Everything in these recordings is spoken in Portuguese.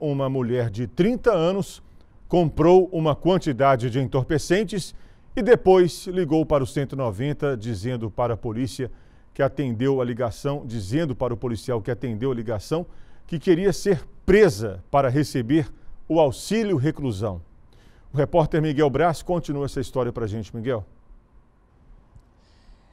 Uma mulher de 30 anos comprou uma quantidade de entorpecentes e depois ligou para o 190 dizendo para a polícia que atendeu a ligação, dizendo para o policial que atendeu a ligação que queria ser presa para receber o auxílio reclusão. O repórter Miguel Braz continua essa história para a gente, Miguel.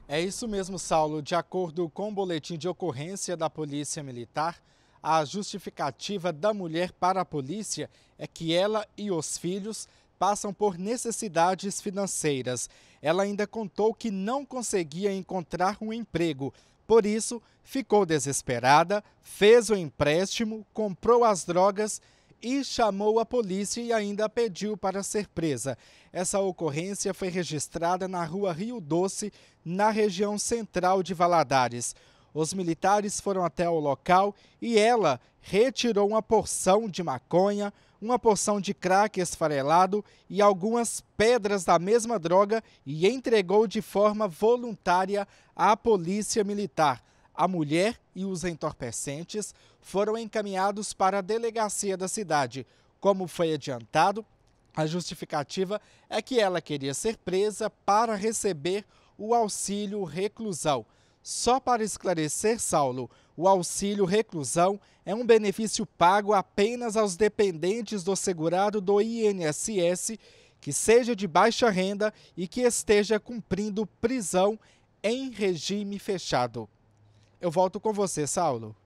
É isso mesmo, Saulo. De acordo com o boletim de ocorrência da Polícia Militar, a justificativa da mulher para a polícia é que ela e os filhos passam por necessidades financeiras. Ela ainda contou que não conseguia encontrar um emprego, por isso ficou desesperada, fez o empréstimo, comprou as drogas e chamou a polícia e ainda pediu para ser presa. Essa ocorrência foi registrada na rua Rio Doce, na região central de Valadares. Os militares foram até o local e ela retirou uma porção de maconha, uma porção de crack esfarelado e algumas pedras da mesma droga e entregou de forma voluntária à polícia militar. A mulher e os entorpecentes foram encaminhados para a delegacia da cidade. Como foi adiantado, a justificativa é que ela queria ser presa para receber o auxílio reclusão. Só para esclarecer, Saulo, o auxílio reclusão é um benefício pago apenas aos dependentes do segurado do INSS que seja de baixa renda e que esteja cumprindo prisão em regime fechado. Eu volto com você, Saulo.